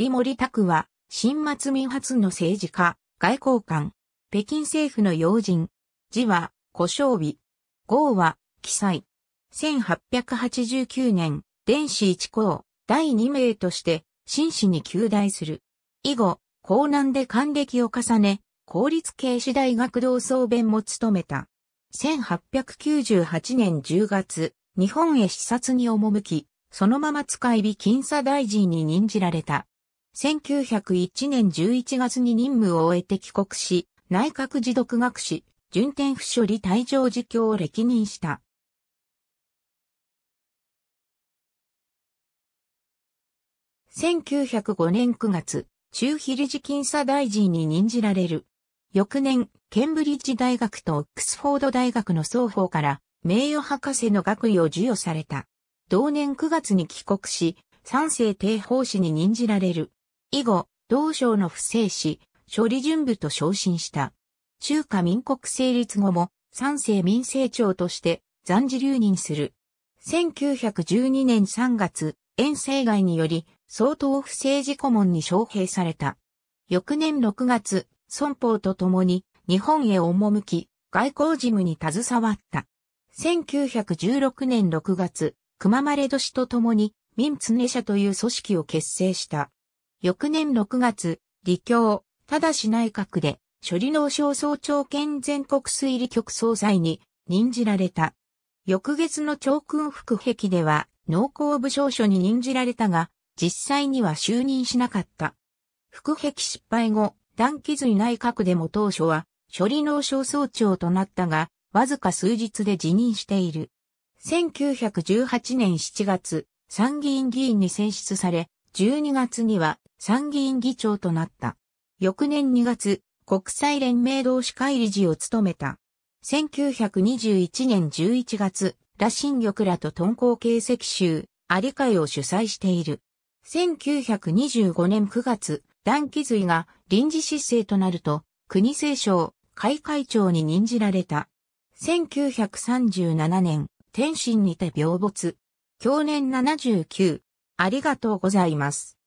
李森拓は、新末民初の政治家、外交官、北京政府の要人、字は、古正美、号は、記載。1889年、電子一校、第2名として、真摯に求大する。以後、江南で還歴を重ね、公立警視大学同窓弁も務めた。1898年10月、日本へ視察に赴き、そのまま使い火僅査大臣に任じられた。1901年11月に任務を終えて帰国し、内閣自読学士、順天府処理退場辞教を歴任した。1905年9月、中比理事金査大臣に任じられる。翌年、ケンブリッジ大学とオックスフォード大学の双方から名誉博士の学位を授与された。同年9月に帰国し、三世帝法師に任じられる。以後、同省の不正し、処理準部と昇進した。中華民国成立後も、三世民政庁として暫時留任する。1912年3月、遠征外により、総統不正事顧問に招聘された。翌年6月、孫法と共に日本へ赴き、外交事務に携わった。1916年6月、熊丸都年と共に民常社という組織を結成した。翌年6月、李強、ただし内閣で、処理能省総長兼全国推理局総裁に任じられた。翌月の長君副壁では、農工部省所に任じられたが、実際には就任しなかった。副壁失敗後、断気髄内閣でも当初は、処理能省総長となったが、わずか数日で辞任している。1918年7月、参議院議員に選出され、12月には参議院議長となった。翌年2月、国際連盟同士会理事を務めた。1921年11月、羅神玉らと敦煌形石集、あり会を主催している。1925年9月、段気髄が臨時失政となると、国政省、会会長に任じられた。1937年、天津にて病没。去年79、ありがとうございます。